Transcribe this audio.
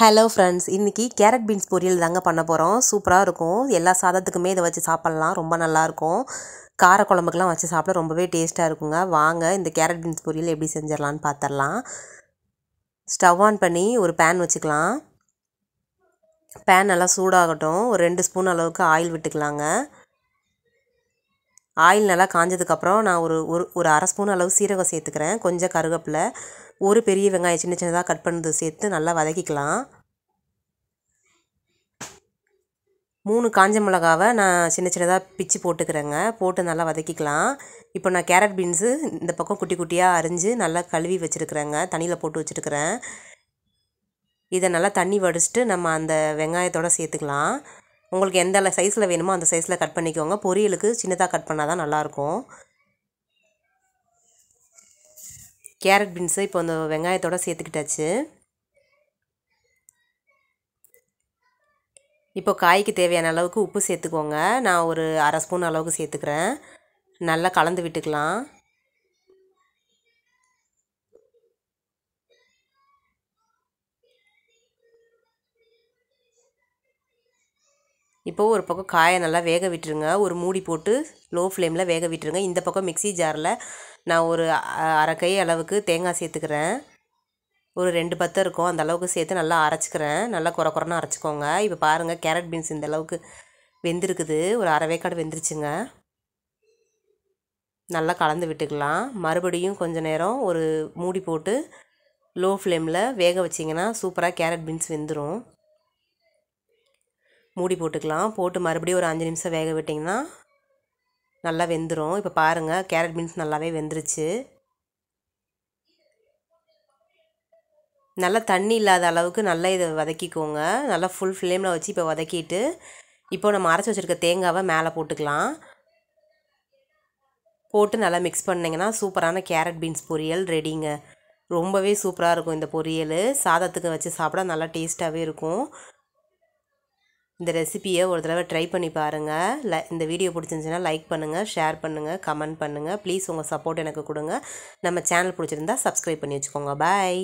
hello friends இன்றைக்கி carrot beans பொரியல் தாங்க பண்ண போகிறோம் சூப்பராக இருக்கும் எல்லா சாதத்துக்குமே இதை வச்சு சாப்பிட்லாம் ரொம்ப நல்லாயிருக்கும் கார குழம்புக்கெலாம் வச்சு சாப்பிட ரொம்பவே டேஸ்ட்டாக இருக்குங்க வாங்க இந்த கேரட் பீன்ஸ் பொரியல் எப்படி செஞ்சிடலான்னு பார்த்துடலாம் ஸ்டவ் ஆன் பண்ணி ஒரு பேன் வச்சுக்கலாம் பேன் நல்லா சூடாகட்டும் ஒரு ரெண்டு ஸ்பூன் அளவுக்கு ஆயில் விட்டுக்கலாங்க ஆயில் நல்லா காஞ்சதுக்கப்புறம் நான் ஒரு ஒரு ஒரு அரை ஸ்பூன் அளவு சீரகம் சேர்த்துக்கிறேன் கொஞ்சம் கருவேப்பிலை ஒரு பெரிய வெங்காயம் சின்ன சின்னதாக கட் பண்ணது சேர்த்து நல்லா வதக்கிக்கலாம் மூணு காஞ்ச மிளகாவை நான் சின்ன சின்னதாக பிச்சு போட்டுக்கிறேங்க போட்டு நல்லா வதக்கிக்கலாம் இப்போ நான் கேரட் பீன்ஸு இந்த பக்கம் குட்டி குட்டியாக அரிஞ்சு நல்லா கழுவி வச்சுருக்குறேங்க தண்ணியில் போட்டு வச்சுருக்கிறேன் இதை நல்லா தண்ணி வடிச்சிட்டு நம்ம அந்த வெங்காயத்தோடு சேர்த்துக்கலாம் உங்களுக்கு எந்த சைஸில் வேணுமோ அந்த சைஸில் கட் பண்ணிக்கோங்க பொரியலுக்கு சின்னதாக கட் பண்ணால் தான் நல்லாயிருக்கும் கேரட் பீன்ஸு இப்போ அந்த வெங்காயத்தோடு சேர்த்துக்கிட்டாச்சு இப்போ காய்க்கு தேவையான அளவுக்கு உப்பு சேர்த்துக்கோங்க நான் ஒரு அரை ஸ்பூன் அளவுக்கு சேர்த்துக்கிறேன் நல்லா கலந்து விட்டுக்கலாம் இப்போது ஒரு பக்கம் காயை நல்லா வேக விட்டுருங்க ஒரு மூடி போட்டு லோ ஃப்ளேமில் வேக விட்டுருங்க இந்த பக்கம் மிக்சி ஜாரில் நான் ஒரு அரை கை அளவுக்கு தேங்காய் சேர்த்துக்கிறேன் ஒரு ரெண்டு பத்தம் இருக்கும் அந்த அளவுக்கு சேர்த்து நல்லா அரைச்சிக்கிறேன் நல்லா குறை குறைனா அரைச்சிக்கோங்க இப்போ பாருங்கள் கேரட் பீன்ஸ் இந்த அளவுக்கு வெந்திருக்குது ஒரு அரை வேக்காடு வெந்துருச்சுங்க நல்லா கலந்து விட்டுக்கலாம் மறுபடியும் கொஞ்ச நேரம் ஒரு மூடி போட்டு லோ ஃப்ளேமில் வேக வச்சிங்கன்னா சூப்பராக கேரட் பீன்ஸ் வெந்துடும் மூடி போட்டுக்கலாம் போட்டு மறுபடியும் ஒரு அஞ்சு நிமிஷம் வேக விட்டிங்கன்னா நல்லா வெந்துடும் இப்போ பாருங்கள் கேரட் பீன்ஸ் நல்லாவே வெந்துருச்சு நல்லா தண்ணி இல்லாத அளவுக்கு நல்லா இதை வதக்கிக்கோங்க நல்லா ஃபுல் ஃப்ளேமில் வச்சு இப்போ வதக்கிட்டு இப்போ நம்ம அரைச்சி வச்சுருக்க தேங்காவை மேலே போட்டுக்கலாம் போட்டு நல்லா மிக்ஸ் பண்ணிங்கன்னா சூப்பரான கேரட் பீன்ஸ் பொரியல் ரெடிங்க ரொம்பவே சூப்பராக இருக்கும் இந்த பொரியல் சாதத்துக்கு வச்சு சாப்பிட நல்லா டேஸ்ட்டாகவே இருக்கும் இந்த ரெசிப்பியை ஒரு தடவை ட்ரை பண்ணி பாருங்கள் ல இந்த வீடியோ பிடிச்சிருந்துச்சின்னா லைக் பண்ணுங்கள் ஷேர் பண்ணுங்கள் கமெண்ட் பண்ணுங்கள் ப்ளீஸ் உங்கள் சப்போர்ட் எனக்கு கொடுங்க நம்ம சேனல் பிடிச்சிருந்தா சப்ஸ்கிரைப் பண்ணி வச்சுக்கோங்க பாய்